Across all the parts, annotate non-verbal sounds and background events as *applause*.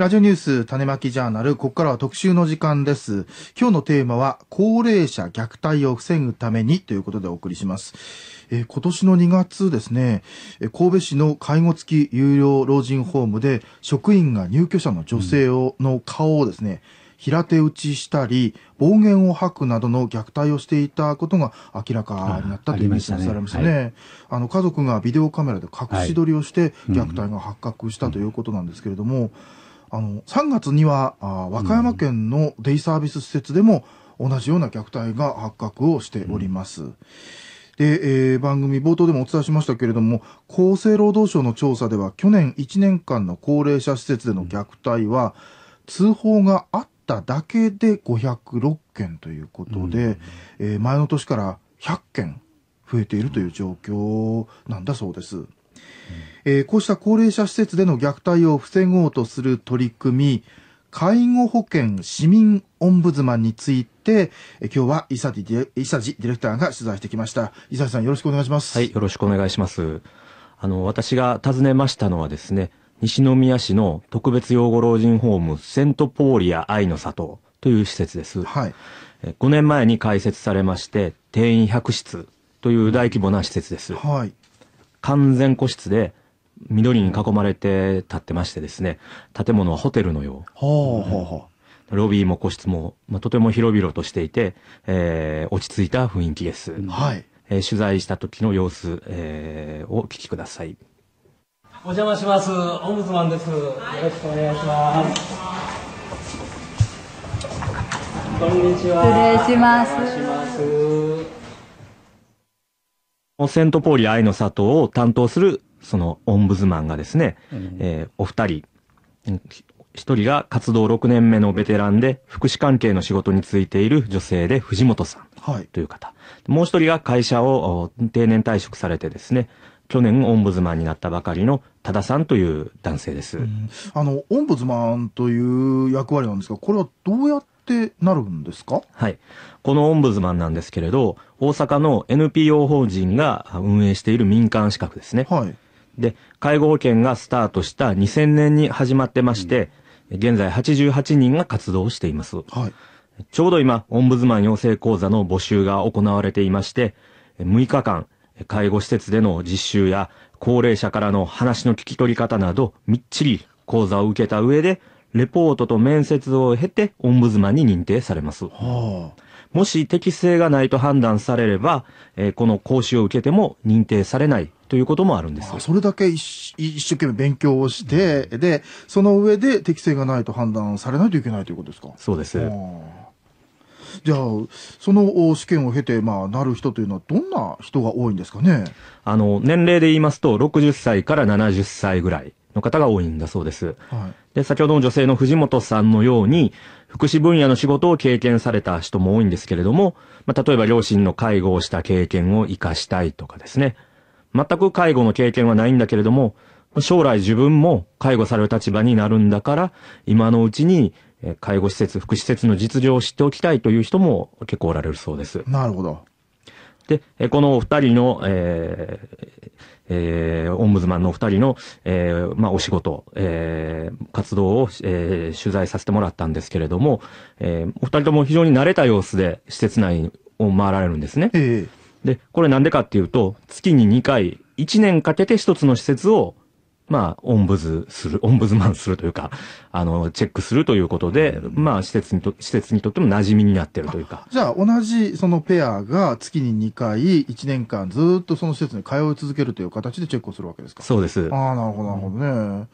ラジオニュース種まきジャーナル、ここからは特集の時間です。今日のテーマは、高齢者虐待を防ぐためにということでお送りします。え今年の2月ですね、神戸市の介護付き有料老人ホームで、職員が入居者の女性を、うん、の顔をですね、平手打ちしたり、暴言を吐くなどの虐待をしていたことが明らかになったというニュースがされましたね。あ、ねはい、の、家族がビデオカメラで隠し撮りをして、虐待が発覚したということなんですけれども、はいうんあの、3月には、あ和歌山県のデイサービス施設でも同じような虐待が発覚をしております。うん、で、えー、番組冒頭でもお伝えしましたけれども、厚生労働省の調査では、去年1年間の高齢者施設での虐待は、通報があっただけで506件ということで、うん、えー、前の年から100件増えているという状況なんだそうです。えー、こうした高齢者施設での虐待を防ごうとする取り組み、介護保険市民オンブズマンについて、え今日は伊佐ディディレクターが取材してきました。伊佐さんよろしくお願いします。はい、よろしくお願いします。あの、私が訪ねましたのはですね、西宮市の特別養護老人ホームセントポーリア愛の里という施設です。はい。え5年前に開設されまして、定員100室という大規模な施設です。はい。完全個室で、緑に囲まれて建ってましてですね、建物はホテルのよう。はあはあ、ロビーも個室も、まあ、とても広々としていて、えー、落ち着いた雰囲気です。はい。えー、取材した時の様子、えー、お聞きください。お邪魔します。オンブズマンです。よろしくお願いします。こんにちは。失礼します。セントポーリ愛の里を担当する、そのオンブズマンがですね、うん、えー、お二人、一人が活動6年目のベテランで、福祉関係の仕事に就いている女性で、藤本さんという方。はい、もう一人が会社を定年退職されてですね、去年オンブズマンになったばかりの多田さんという男性です、あのオンブズマンという役割なんですがこれはどうやっってなるんですかはい。このオンブズマンなんですけれど、大阪の NPO 法人が運営している民間資格ですね。はい。で、介護保険がスタートした2000年に始まってまして、うん、現在88人が活動しています。はい。ちょうど今、オンブズマン養成講座の募集が行われていまして、6日間、介護施設での実習や高齢者からの話の聞き取り方などみっちり講座を受けた上でレポートと面接を経てオンブズマンに認定されます。はあ、もし適性がないと判断されれば、えー、この講習を受けても認定されないということもあるんです。それだけ一生懸命勉強をして、うん、で、その上で適性がないと判断されないといけないということですかそうです。はあじゃあ、その試験を経て、まあ、なる人というのは、どんな人が多いんですかねあの、年齢で言いますと、60歳から70歳ぐらい。の方が多いんだそうです。はい、で、先ほどの女性の藤本さんのように、福祉分野の仕事を経験された人も多いんですけれども、まあ、例えば両親の介護をした経験を活かしたいとかですね。全く介護の経験はないんだけれども、将来自分も介護される立場になるんだから、今のうちに介護施設、福祉施設の実情を知っておきたいという人も結構おられるそうです。なるほど。で、このお二人の、ええー、オンブズマンのお二人の、えー、まあ、お仕事、えー、活動を、えー、取材させてもらったんですけれども、えー、お二人とも非常に慣れた様子で施設内を回られるんですね。えー、で、これなんでかっていうと、月に2回、1年かけて一つの施設をまあ、オンブズする、オンブズマンするというか、あの、チェックするということで、うん、まあ、施設にと、施設にとっても馴染みになってるというか。じゃあ、同じそのペアが月に2回、1年間ずっとその施設に通い続けるという形でチェックをするわけですかそうです。ああ、なるほど、なるほどね。うん、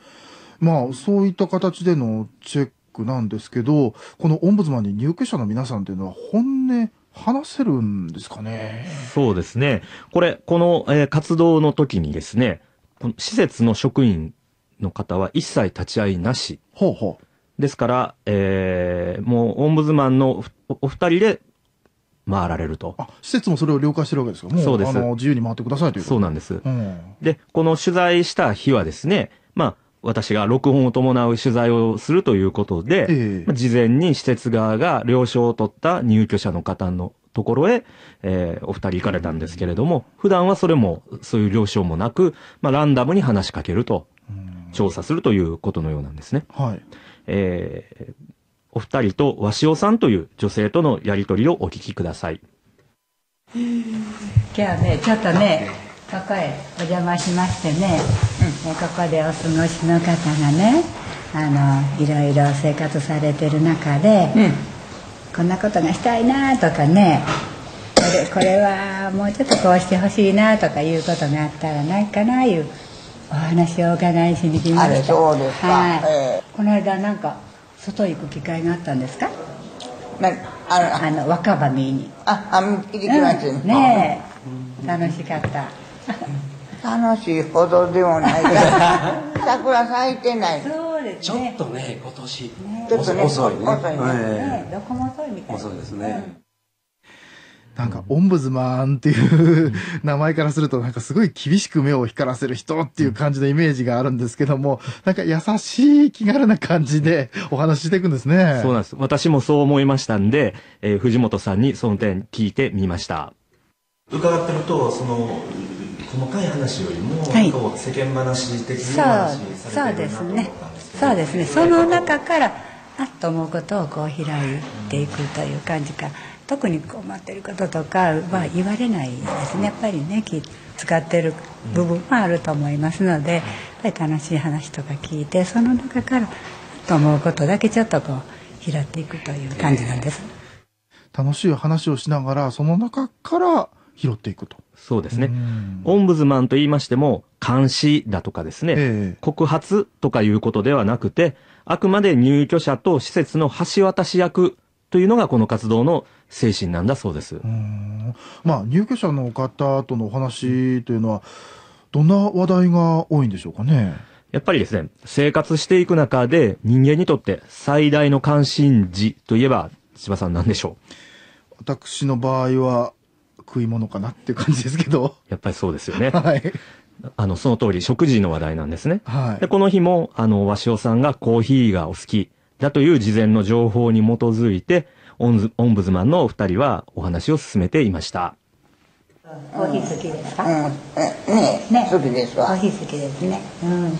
まあ、そういった形でのチェックなんですけど、このオンブズマンに入居者の皆さんというのは本音、話せるんですかねそうですね。これ、この、えー、活動の時にですね、この施設の職員の方は一切立ち会いなし。ほうほう。ですから、えー、もうオンブズマンのお二人で回られると。施設もそれを了解してるわけですかもうそうです。自由に回ってくださいというそうなんです、うん、で、この取材した日はですね、まあ、私が録音を伴う取材をするということで、えー、事前に施設側が了承を取った入居者の方のところへ、えー、お二人行かれたんですけれども、普段はそれも、そういう了承もなく、まあ、ランダムに話しかけると、調査するということのようなんですね。はい。えー、お二人と鷲尾さんという女性とのやりとりをお聞きください。今日はね、ちょっとね、ここへお邪魔しましてね、うん、ここでお過ごしの方がね、あの、いろいろ生活されてる中で、うんこんなことがしたいなとかねこれこれはもうちょっとこうしてほしいなとかいうことがあったらないかないうお話をお伺いしに来ましたそうですか、はいえー、この間なんか外行く機会があったんですかああの若葉見にああ見に来ましたね,、うん、ね楽しかった楽しいほどでもないから *laughs* 桜咲いてないそうちょっとね今年、遅いね遅いね、どこも遅いみたい遅いですね、なんか、オンブズマンっていう名前からすると、なんかすごい厳しく目を光らせる人っていう感じのイメージがあるんですけども、*laughs* なんか優しい気軽な感じでお話していくんですね。そうなんです。私もそう思いましたんで、えー、藤本さんにその点聞いてみました。伺ってると、その、細かい話よりも、はい、世間話的な話されてるなと思っですねそうですねその中からあっと思うことをこう開いていくという感じか、特に困ってることとかは言われないですねやっぱりね使ってる部分もあると思いますので、やっぱり楽しい話とか聞いてその中からと思うことだけちょっとこう拾っていくという感じなんです。楽しい話をしながらその中から拾っていくと。そうですね。オンブズマンと言いましても、監視だとかですね、えー、告発とかいうことではなくて、あくまで入居者と施設の橋渡し役というのがこの活動の精神なんだそうです。まあ、入居者の方とのお話というのは、どんな話題が多いんでしょうかね。やっぱりですね、生活していく中で人間にとって最大の関心事といえば、千葉さんなんでしょう私の場合は、食い物かなっていう感じですけど。やっぱりそうですよね。はい。あの、その通り、食事の話題なんですね。はい。で、この日も、あの、鷲尾さんがコーヒーがお好きだという事前の情報に基づいて、オンオンブズマンのお二人はお話を進めていました。コーヒー好きですか、うん、ねね好きですわ。コーヒー好きですね。うん。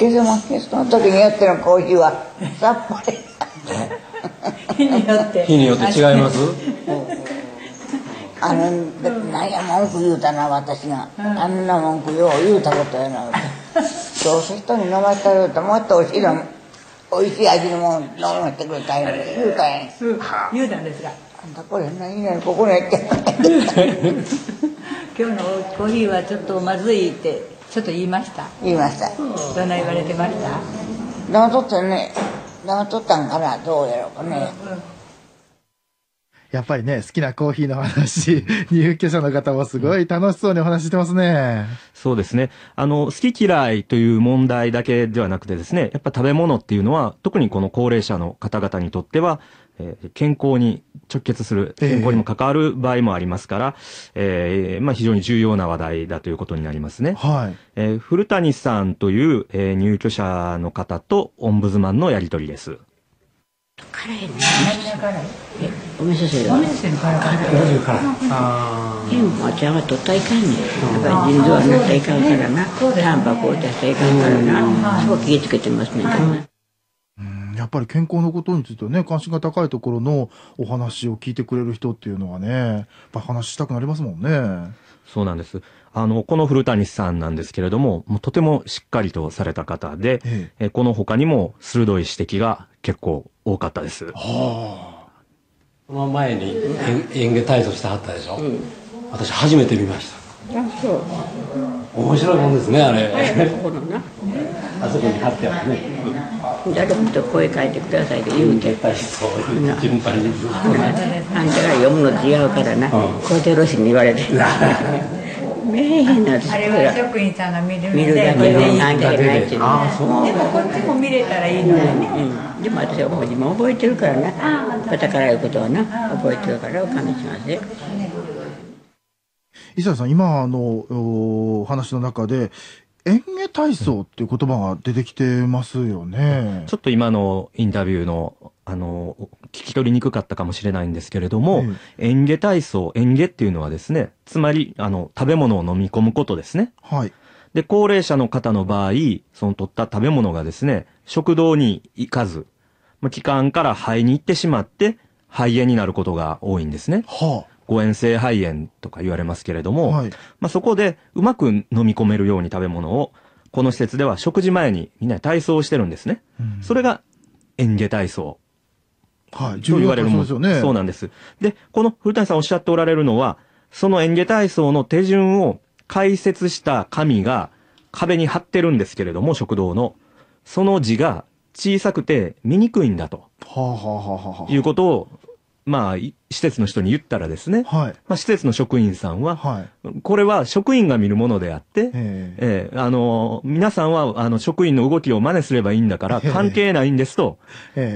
の時にやってるコーヒーは、さっぱり。*laughs* 日によって。日によって違います *laughs* あの、なんや文句言うたな私が、あんな文句よう言うたことやなどうせ人に飲ませたよもっとおいしいのおいしい味のもの飲ませてくれたんや言うたんや、言うたんですがあんたこれ何やここにやって *laughs* 今日のコーヒーはちょっとまずいってちょっと言いました言いましたどんな言われてました生とってね生とったんからどうやろうかね、うんやっぱりね、好きなコーヒーの話、入居者の方もすごい楽しそうにお話してますね。そうですね。あの、好き嫌いという問題だけではなくてですね、やっぱ食べ物っていうのは、特にこの高齢者の方々にとっては、えー、健康に直結する、健康にも関わる場合もありますから、えー、えー、まあ、非常に重要な話題だということになりますね。はい。えー、古谷さんという、えー、入居者の方とオンブズマンのやりとりです。辛いね。お味噌汁はお味噌汁辛辛い辛いでもお茶は取ったいかんねんだから腎臓はなったいかんからなタンパクを出したいかんからなそう気ぃつけてますねやっぱり健康のことについてね関心が高いところのお話を聞いてくれる人っていうのはねやっぱ話したくなりますもんね。そうなんです。あの、この古谷さんなんですけれども、もうとてもしっかりとされた方で、ええ、この他にも鋭い指摘が結構多かったです。はあこの前に演芸体操してはったでしょ、うん、私初めて見ましたあそう面白いもんですねあれあそこに貼ってはね誰もと声変えてくださいって言うて体操順番にあんたが読むの違うからな、うん、こうてろに言われて *laughs* メインなあれは職員さんが見るの見るだけで何か出るでもこっちも見れたらいいのにね、うんうん、でも私は今覚えてるからな豚からいうことはな覚えてるからおかみしますよ、伊沢さん今のお話の中で演芸体操っていう言葉が出てきてますよね。ちょっと今のインタビューの、あの、聞き取りにくかったかもしれないんですけれども、嚥下体操、嚥下っていうのはですね、つまり、あの、食べ物を飲み込むことですね。はい。で、高齢者の方の場合、その取った食べ物がですね、食道に行かず、気管から肺に行ってしまって、肺炎になることが多いんですね。はあ、誤嚥性肺炎とか言われますけれども、はい、まあ、そこでうまく飲み込めるように食べ物を、この施設では食事前にみんな体操をしてるんですね。うん、それが、嚥下体操。はい、と言われるもの、ね、そうなんです。で、この古谷さんおっしゃっておられるのは、その演芸体操の手順を解説した紙が壁に貼ってるんですけれども、食堂の。その字が小さくて見にくいんだと。はあはあはあはあ、いうことをまあ、施設の人に言ったらですね、はい、まあ、施設の職員さんは、はい、これは職員が見るものであって、えー、あの、皆さんは、あの、職員の動きを真似すればいいんだから、関係ないんですと、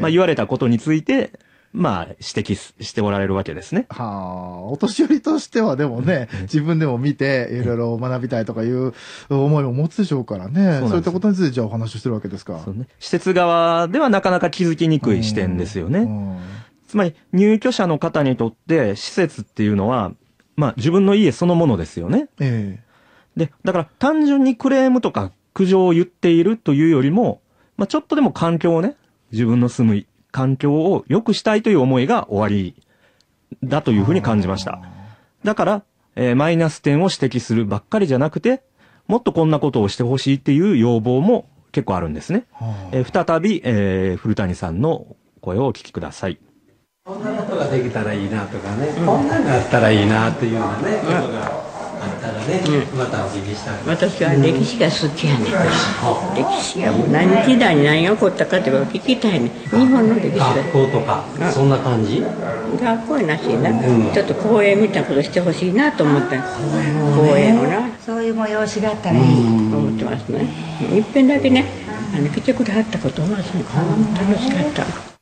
まあ、言われたことについて、まあ、指摘しておられるわけですね。はあ、お年寄りとしてはでもね、自分でも見て、いろいろ学びたいとかいう思いを持つでしょうからね、そういったことについてじゃあお話ししてるわけですか。そうね。施設側ではなかなか気づきにくい視点ですよね。つまり入居者の方にとって施設っていうのは、まあ自分の家そのものですよね。ええー、で、だから単純にクレームとか苦情を言っているというよりも、まあちょっとでも環境をね、自分の住む環境を良くしたいという思いが終わりだというふうに感じました。だから、えー、マイナス点を指摘するばっかりじゃなくて、もっとこんなことをしてほしいっていう要望も結構あるんですね。えー、再び、えー、古谷さんの声をお聞きください。こんなことができたらいいなとかね、こんなのがあったらいいなっていうようなね、ことがあったらね、またお聞きしたい私は歴史が好きやね、ん、歴史が何時代に何が起こったかって聞きたいね日本の歴史学校とかそんな感じ学校やなしな、ん、ちょっと公演みたいなことしてほしいなと思った公演をなそういう催しがあったらいいと思ってますねいっぺんだけねあの来てくれはったことは楽しかった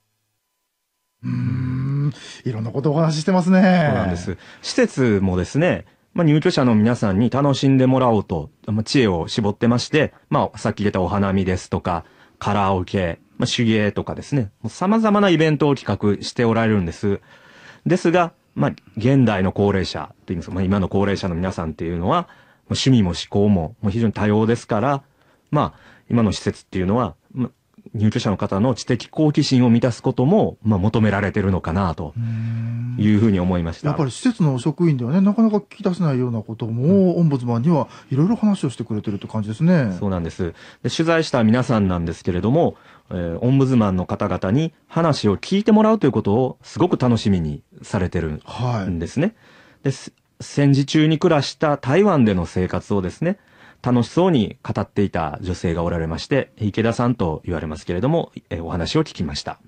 いろんなことお話ししてますね。そうなんです。施設もですね、まあ、入居者の皆さんに楽しんでもらおうと、まあ、知恵を絞ってまして、まあ、さっき出たお花見ですとか、カラオケ、まあ、手芸とかですね、様々なイベントを企画しておられるんです。ですが、まあ、現代の高齢者といいますか、まあ、今の高齢者の皆さんっていうのは、趣味も思考も非常に多様ですから、まあ、今の施設っていうのは、入居者の方の知的好奇心を満たすことも、まあ、求められてるのかなというふうに思いましたやっぱり施設の職員ではね、なかなか聞き出せないようなことも、うん、オンブズマンにはいろいろ話をしてくれてるって感じですね。そうなんですで取材した皆さんなんですけれども、えー、オンブズマンの方々に話を聞いてもらうということをすごく楽しみにされてるんですね。はい、で戦時中に暮らした台湾での生活をですね、楽しそうに語っていた女性がおられまして、池田さんと言われますけれども、えお話を聞きました。